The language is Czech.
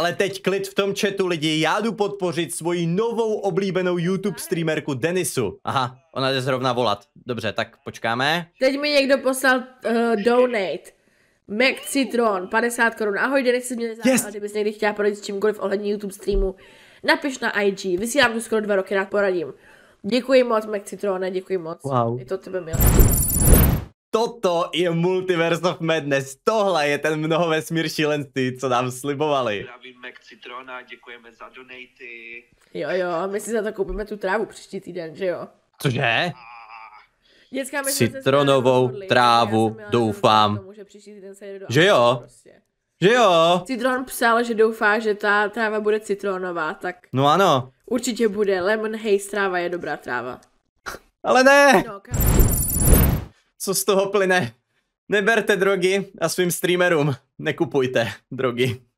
Ale teď klid v tom chatu lidi, já jdu podpořit svoji novou oblíbenou YouTube streamerku Denisu. Aha, ona jde zrovna volat. Dobře, tak počkáme. Teď mi někdo poslal uh, donate. Mac Citron, 50 korun. Ahoj, Denis, jsi mě yes. kdybys někdy chtěla poradit s čímkoliv ohledně YouTube streamu, napiš na IG. Vysílám tu skoro dva roky, rád poradím. Děkuji moc, Mac Citrone, děkuji moc. Wow. Je to tebe milé toto je Multiverse of Madness. Tohle je ten mnoho vesmír šílenství, co nám slibovali. Zdravíme k Citrona, děkujeme za donaty. Jo, jo, my si za to koupíme tu trávu příští týden, že jo? Cože? Dětská, my Citronovou jsme trávu, já doufám. Tomu, že, do že jo? Prostě. Že jo? Citron psal, že doufá, že ta tráva bude citronová, tak... No ano. Určitě bude, lemon haze tráva je dobrá tráva. Ale ne! No, co z toho plyne. Neberte drogy a svým streamerům nekupujte drogy.